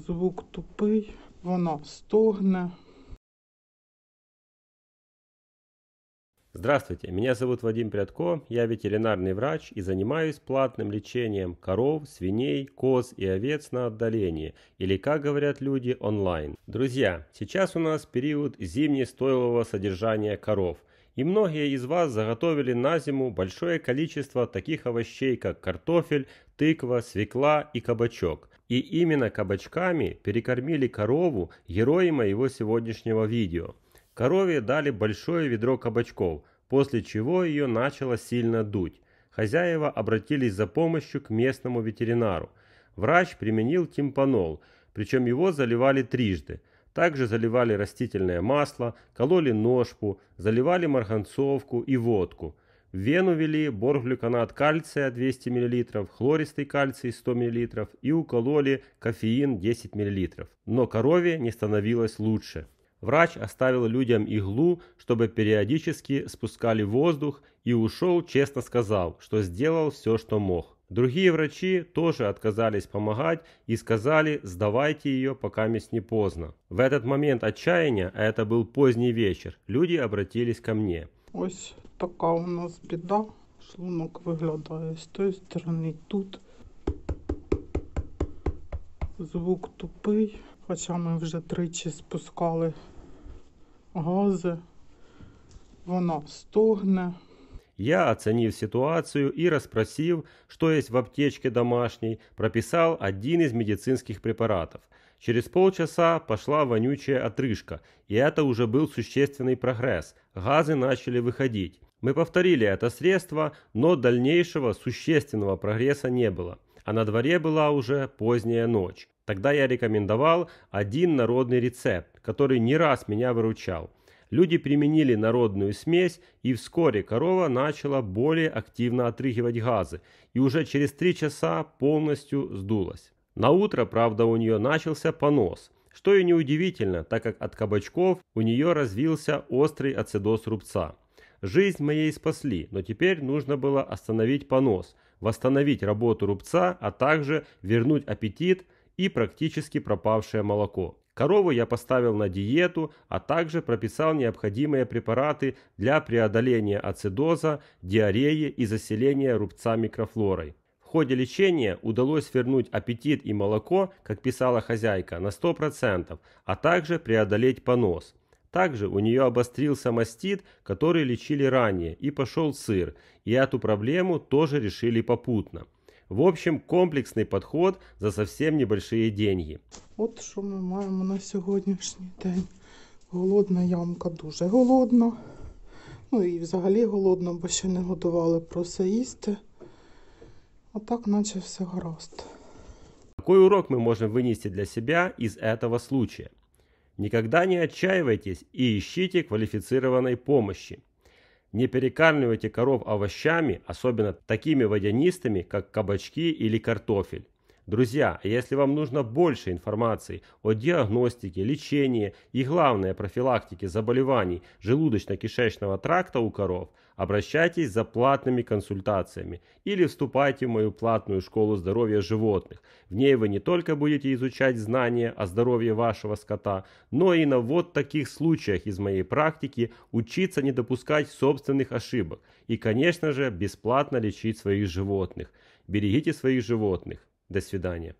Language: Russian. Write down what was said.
звук тупий, воно стогне. Здравствуйте, меня зовут Вадим Прядко, я ветеринарный врач и занимаюсь платным лечением коров, свиней, коз и овец на отдалении, или, как говорят люди, онлайн. Друзья, сейчас у нас период зимнестойлового содержания коров – и многие из вас заготовили на зиму большое количество таких овощей, как картофель, тыква, свекла и кабачок. И именно кабачками перекормили корову герои моего сегодняшнего видео. Корове дали большое ведро кабачков, после чего ее начало сильно дуть. Хозяева обратились за помощью к местному ветеринару. Врач применил тимпанол, причем его заливали трижды. Также заливали растительное масло, кололи ножку, заливали марганцовку и водку – в вену вели борглюканат кальция 200 мл, хлористый кальций 100 мл и укололи кофеин 10 мл. Но корове не становилось лучше. Врач оставил людям иглу, чтобы периодически спускали воздух и ушел, честно сказал, что сделал все, что мог. Другие врачи тоже отказались помогать и сказали, сдавайте ее, пока мест не поздно. В этот момент отчаяния, а это был поздний вечер, люди обратились ко мне. Ось така у нас біда. Шлунок виглядає з тої сторони тут. Звук тупий, хоча ми вже тричі спускали гази, вона стогне. Я, оценив ситуацію і розпросив, що є в аптечці домашній, прописав один із медицинських препаратів. Через полчаса пошла вонючая отрыжка, и это уже был существенный прогресс. Газы начали выходить. Мы повторили это средство, но дальнейшего существенного прогресса не было. А на дворе была уже поздняя ночь. Тогда я рекомендовал один народный рецепт, который не раз меня выручал. Люди применили народную смесь, и вскоре корова начала более активно отрыгивать газы, и уже через три часа полностью сдулась. На утро, правда, у нее начался понос, что и неудивительно, так как от кабачков у нее развился острый ацидоз рубца. Жизнь моей спасли, но теперь нужно было остановить понос, восстановить работу рубца, а также вернуть аппетит и практически пропавшее молоко. Корову я поставил на диету, а также прописал необходимые препараты для преодоления ацидоза, диареи и заселения рубца микрофлорой ходе лечения удалось вернуть аппетит и молоко, как писала хозяйка, на 100%, а также преодолеть понос. Также у нее обострился мастит, который лечили ранее, и пошел сыр, и эту проблему тоже решили попутно. В общем, комплексный подход за совсем небольшие деньги. Вот что мы маємо на сегодняшний день. Голодна ямка, дуже голодна. Ну и взагалі голодна, бо ще не готували просто їсти. А так наче все гаразд. Какой урок мы можем вынести для себя из этого случая? Никогда не отчаивайтесь и ищите квалифицированной помощи. Не перекармливайте коров овощами, особенно такими водянистыми, как кабачки или картофель. Друзья, если вам нужно больше информации о диагностике, лечении и, главное, профилактике заболеваний желудочно-кишечного тракта у коров, обращайтесь за платными консультациями или вступайте в мою платную школу здоровья животных. В ней вы не только будете изучать знания о здоровье вашего скота, но и на вот таких случаях из моей практики учиться не допускать собственных ошибок и, конечно же, бесплатно лечить своих животных. Берегите своих животных. До свидания.